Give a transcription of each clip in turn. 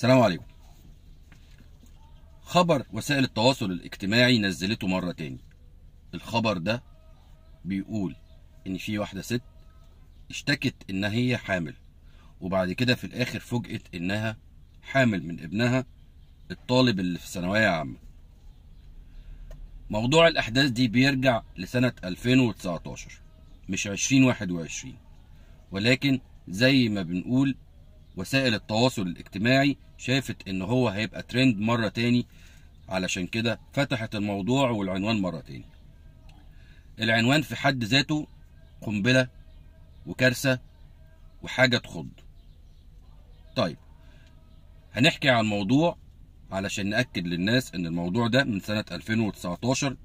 السلام عليكم خبر وسائل التواصل الاجتماعي نزلته مرة تاني الخبر ده بيقول ان في واحدة ست اشتكت ان هي حامل وبعد كده في الاخر فوجئت انها حامل من ابنها الطالب اللي في ثانوية عامة موضوع الاحداث دي بيرجع لسنة 2019 مش 2021 ولكن زي ما بنقول وسائل التواصل الاجتماعي شافت ان هو هيبقى ترند مرة تاني علشان كده فتحت الموضوع والعنوان مرة تاني العنوان في حد ذاته قنبلة وكارثة وحاجة تخض طيب هنحكي عن الموضوع علشان نأكد للناس ان الموضوع ده من سنة 2019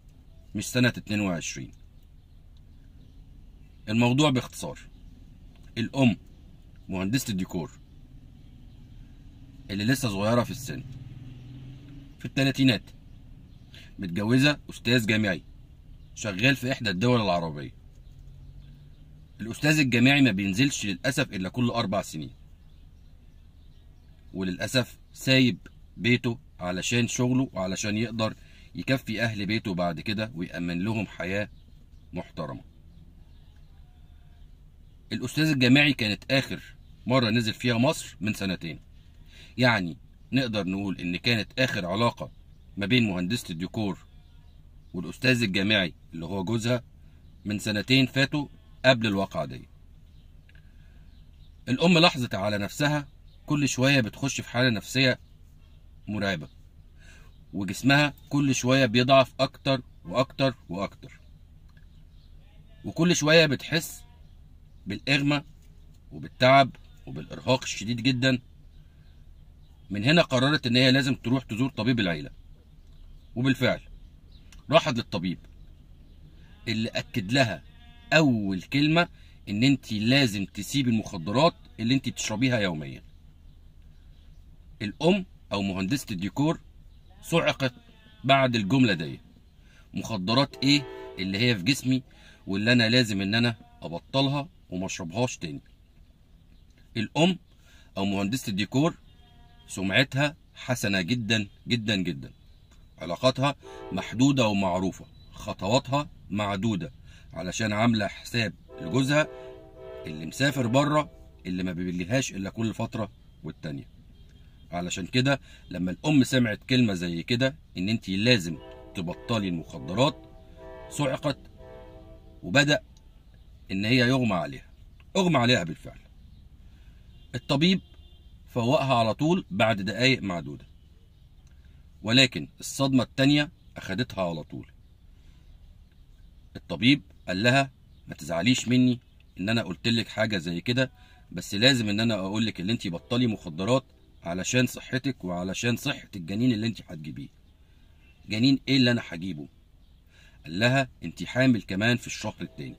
مش سنة 22 الموضوع باختصار الأم مهندسة الديكور اللي لسه صغيره في السن في الثلاثينات متجوزه استاذ جامعي شغال في احدى الدول العربيه الاستاذ الجامعي ما بينزلش للاسف الا كل اربع سنين وللاسف سايب بيته علشان شغله وعلشان يقدر يكفي اهل بيته بعد كده ويامن لهم حياه محترمه الاستاذ الجامعي كانت اخر مره نزل فيها مصر من سنتين يعني نقدر نقول ان كانت اخر علاقه ما بين مهندسه الديكور والاستاذ الجامعي اللي هو جوزها من سنتين فاتوا قبل الواقعه دي الام لاحظت على نفسها كل شويه بتخش في حاله نفسيه مرعبه وجسمها كل شويه بيضعف اكتر واكتر واكتر وكل شويه بتحس بالاغمى وبالتعب وبالارهاق الشديد جدا من هنا قررت ان هي لازم تروح تزور طبيب العيله وبالفعل راحت للطبيب اللي اكد لها اول كلمه ان انت لازم تسيبي المخدرات اللي انت بتشربيها يوميا الام او مهندسه الديكور صعقت بعد الجمله دي مخدرات ايه اللي هي في جسمي واللي انا لازم ان انا ابطلها وما اشربهاش تاني الام او مهندسه الديكور سمعتها حسنة جدا جدا جدا علاقاتها محدودة ومعروفة خطواتها معدودة علشان عاملة حساب لجوزها اللي مسافر بره اللي ما بيبليهاش إلا كل فترة والتانية علشان كده لما الأم سمعت كلمة زي كده إن أنت لازم تبطلي المخدرات صعقت وبدأ إن هي يغمى عليها أغمى عليها بالفعل الطبيب فوقها على طول بعد دقايق معدودة ولكن الصدمة التانية أخدتها على طول الطبيب قال لها ما تزعليش مني ان انا قلت لك حاجه زي كده بس لازم ان انا اقول لك ان انت بطلي مخدرات علشان صحتك وعلشان صحه الجنين اللي انت هتجيبيه جنين ايه اللي انا هجيبه قال لها انت حامل كمان في الشهر التاني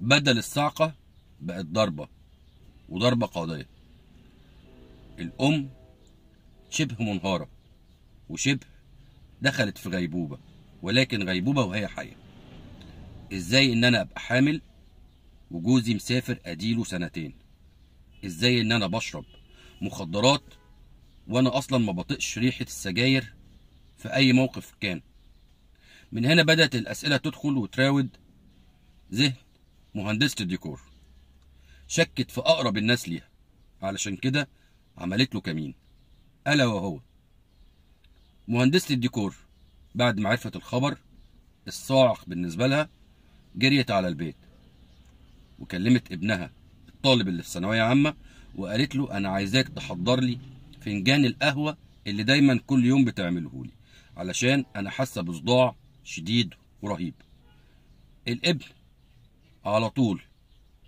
بدل الصعقه بقت ضربه وضربه قاضيه الأم شبه منهارة وشبه دخلت في غيبوبة ولكن غيبوبة وهي حية إزاي إن أنا أبقى حامل وجوزي مسافر أديله سنتين إزاي إن أنا بشرب مخدرات وأنا أصلا ما بطقش ريحة السجاير في أي موقف كان من هنا بدأت الأسئلة تدخل وتراود ذهن مهندسة الديكور شكت في أقرب الناس ليها علشان كده عملت له كمين ألا وهو مهندسة الديكور بعد ما عرفت الخبر الصاعق بالنسبة لها جريت على البيت وكلمت ابنها الطالب اللي في ثانوية عامة وقالت له أنا عايزاك تحضر لي فنجان القهوة اللي دايما كل يوم بتعمله لي علشان أنا حاسة بصداع شديد ورهيب الابن على طول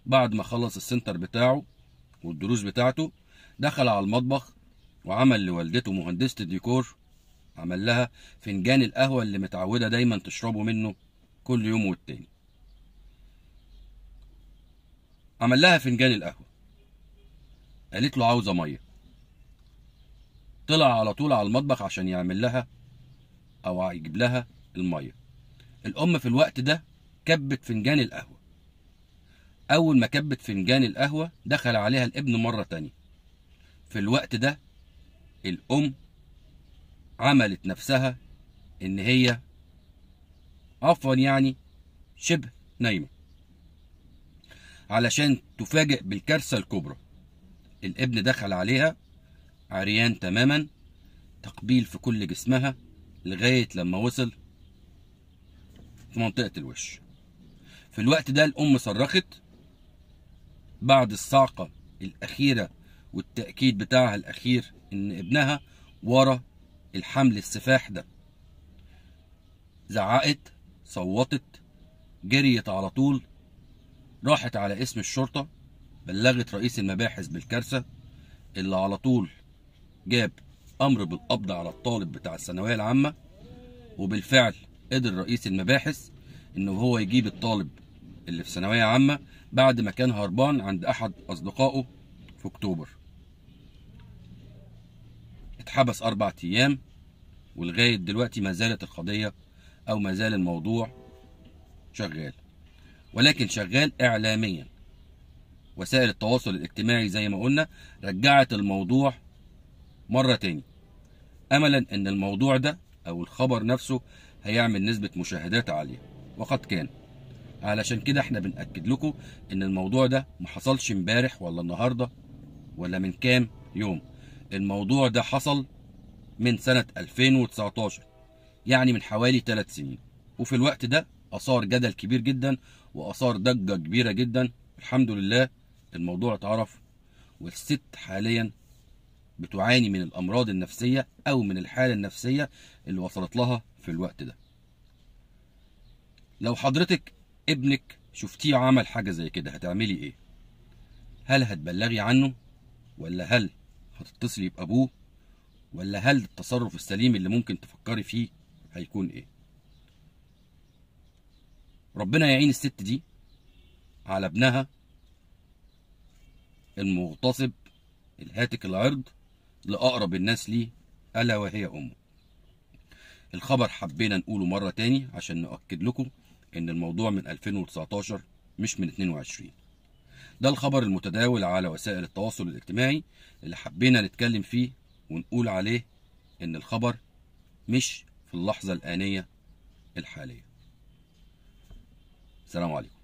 بعد ما خلص السنتر بتاعه والدروس بتاعته دخل على المطبخ وعمل لوالدته مهندسة الديكور عمل لها فنجان القهوة اللي متعودة دايما تشربه منه كل يوم والتاني عمل لها فنجان القهوة قالت له عاوزة مية طلع على طول على المطبخ عشان يعمل لها أو يجيب لها المية الأم في الوقت ده كبت فنجان القهوة أول ما كبت فنجان القهوة دخل عليها الابن مرة تانية في الوقت ده الأم عملت نفسها إن هي عفوا يعني شبه نايمة علشان تفاجئ بالكارثة الكبرى الابن دخل عليها عريان تماما تقبيل في كل جسمها لغاية لما وصل في منطقة الوش في الوقت ده الأم صرخت بعد الصعقة الأخيرة والتأكيد بتاعها الأخير إن ابنها ورا الحمل السفاح ده زعقت صوتت جريت على طول راحت على اسم الشرطة بلغت رئيس المباحث بالكارثة اللي على طول جاب أمر بالقبض على الطالب بتاع الثانوية العامة وبالفعل قدر رئيس المباحث إنه هو يجيب الطالب اللي في ثانوية عامة بعد ما كان هربان عند أحد أصدقائه في أكتوبر اتحبس أربع أيام ولغاية دلوقتي ما زالت القضية أو ما زال الموضوع شغال ولكن شغال إعلاميا وسائل التواصل الاجتماعي زي ما قلنا رجعت الموضوع مرة تاني أملا أن الموضوع ده أو الخبر نفسه هيعمل نسبة مشاهدات عالية وقد كان علشان كده احنا بنأكد لكم ان الموضوع ده ما حصلش امبارح ولا النهارده ولا من كام يوم الموضوع ده حصل من سنة 2019 يعني من حوالي 3 سنين وفي الوقت ده أثار جدل كبير جدا وأثار ضجة كبيرة جدا الحمد لله الموضوع اتعرف والست حاليا بتعاني من الأمراض النفسية أو من الحالة النفسية اللي وصلت لها في الوقت ده لو حضرتك ابنك شفتيه عمل حاجة زي كده هتعملي ايه؟ هل هتبلغي عنه ولا هل هتتصلي بابوه ولا هل التصرف السليم اللي ممكن تفكري فيه هيكون ايه ربنا يعين الست دي على ابنها المغتصب الهاتك العرض لأقرب الناس ليه ألا وهي أمه الخبر حبينا نقوله مرة تاني عشان نأكد لكم إن الموضوع من 2019 مش من 22 ده الخبر المتداول على وسائل التواصل الاجتماعي اللي حبينا نتكلم فيه ونقول عليه ان الخبر مش في اللحظة الآنية الحالية السلام عليكم